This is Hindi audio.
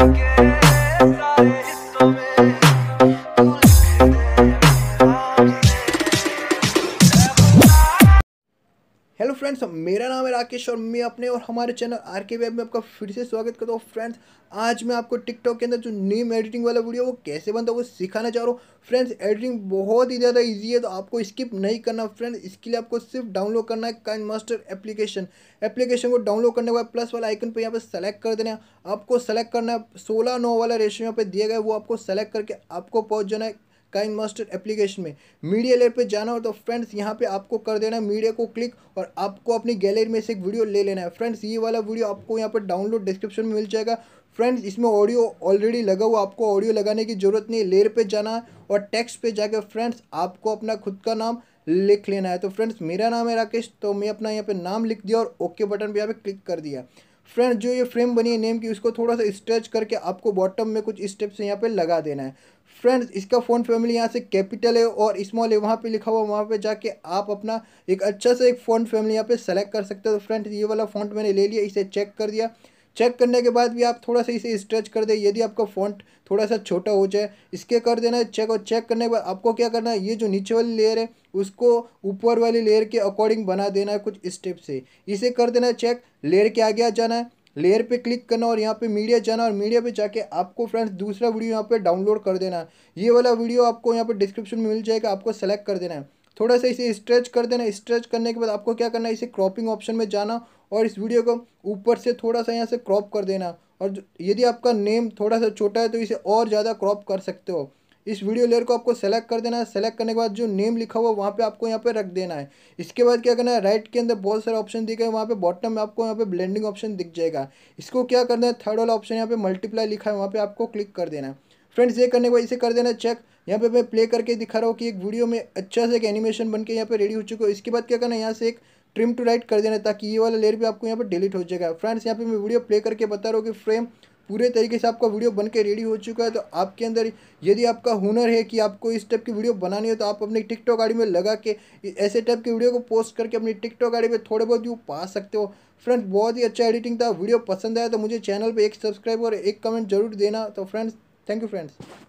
again. हेलो फ्रेंड्स मेरा नाम है राकेश और मैं अपने और हमारे चैनल आर के वेब में आपका फिर से स्वागत करता हूँ फ्रेंड्स आज मैं आपको टिकटॉक के अंदर जो नेम एडिटिंग वाला वीडियो वो कैसे बनता है वो सिखाना चाह रहा हूँ फ्रेंड्स एडिटिंग बहुत ही ज़्यादा इजी है तो आपको स्किप नहीं करना फ्रेंड्स इसके लिए आपको सिर्फ डाउनलोड करना है काइन मास्टर एप्लीकेशन एप्लीकेशन को डाउनलोड करने के बाद प्लस वाला आइकन पर यहाँ पर सेलेक्ट कर देना है आपको सेलेक्ट करना है सोलह नौ वाला रेशियो यहाँ पर दिया गया वो आपको सेलेक्ट करके आपको पहुँच जाना है काइन मास्टर एप्लीकेशन में मीडिया लेयर पे जाना हो तो फ्रेंड्स यहाँ पे आपको कर देना है मीडिया को क्लिक और आपको अपनी गैलरी में से एक वीडियो ले लेना है फ्रेंड्स ये वाला वीडियो आपको यहाँ पर डाउनलोड डिस्क्रिप्शन में मिल जाएगा फ्रेंड्स इसमें ऑडियो ऑलरेडी लगा हुआ आपको ऑडियो लगाने की जरूरत नहीं लेयर पर जाना है और टेक्स्ट पर जाकर फ्रेंड्स आपको अपना खुद का नाम लिख लेना है तो फ्रेंड्स मेरा नाम है राकेश तो मैं अपना यहाँ पर नाम लिख दिया और ओके बटन पर यहाँ पे क्लिक कर दिया फ्रेंड्स जो ये फ्रेम बनी है नेम की उसको थोड़ा सा स्ट्रेच करके आपको बॉटम में कुछ स्टेप्स यहाँ पे लगा देना है फ्रेंड्स इसका फ़ोन फैमिली यहाँ से कैपिटल है और स्मॉल है वहाँ पे लिखा हुआ वहाँ पे जाके आप अपना एक अच्छा सा एक फ़ोन फैमिली यहाँ पे सेलेक्ट कर सकते हो तो फ्रेंड्स ये वाला फ़ोन मैंने ले लिया इसे चेक कर दिया चेक करने के बाद भी आप थोड़ा सा इसे स्ट्रेच कर दे यदि आपका फ़ोन थोड़ा सा छोटा हो जाए इसके कर देना है चेक और चेक करने के बाद आपको क्या करना है ये जो नीचे वाली लेयर है उसको ऊपर वाली लेयर के अकॉर्डिंग बना देना है कुछ स्टेप से इसे कर देना है चेक लेयर के आगे आ जाना है लेयर पे क्लिक करना और यहाँ पे मीडिया जाना और मीडिया पे जाके आपको फ्रेंड्स दूसरा वीडियो यहाँ पे डाउनलोड कर देना है ये वाला वीडियो आपको यहाँ पे डिस्क्रिप्शन में मिल जाएगा आपको सेलेक्ट कर देना है थोड़ा सा इसे स्ट्रेच कर देना स्ट्रेच करने के बाद आपको क्या करना है इसे क्रॉपिंग ऑप्शन में जाना और इस वीडियो को ऊपर से थोड़ा सा यहाँ से क्रॉप कर देना और यदि आपका नेम थोड़ा सा छोटा है तो इसे और ज़्यादा क्रॉप कर सकते हो इस वीडियो लेयर को आपको सेलेक्ट कर देना है सेलेक्ट करने के बाद जो नेम लिखा हुआ है वहाँ पे आपको यहाँ पे रख देना है इसके बाद क्या करना है राइट के अंदर बहुत सारे ऑप्शन दिखे वहाँ पे बॉटम में आपको यहाँ पे ब्लेंडिंग ऑप्शन दिख जाएगा इसको क्या करना है थर्ड वाला ऑप्शन यहाँ पे मल्टीप्लाई लिखा है वहाँ पे आपको क्लिक कर देना है फ्रेंड्स ये करने के बाद इसे कर देना चेक यहाँ पे मैं प्ले करके दिखा रहा हूँ कि एक वीडियो में अच्छा से एक एनिमेशन बन के यहाँ पे रेडी हो चुका है इसके बाद क्या करना है यहाँ से एक ट्रिम टू राइट कर देना ताकि ये वाला लेयर भी आपको यहाँ पे डिलीट हो जाएगा फ्रेंड्स यहाँ पे मैं वीडियो प्ले करके बता रहा हूँ कि फ्रेम पूरे तरीके से आपका वीडियो बन के रेडी हो चुका है तो आपके अंदर यदि आपका हुनर है कि आपको इस टाइप की वीडियो बनानी है तो आप अपनी टिकटॉक आईडी में लगा के ऐसे टाइप की वीडियो को पोस्ट करके अपनी टिकटॉक आड़ी में थोड़े बहुत व्यू पा सकते हो फ्रेंड्स बहुत ही अच्छा एडिटिंग था वीडियो पसंद आया तो मुझे चैनल पर एक सब्सक्राइब और एक कमेंट जरूर देना तो फ्रेंड्स थैंक यू फ्रेंड्स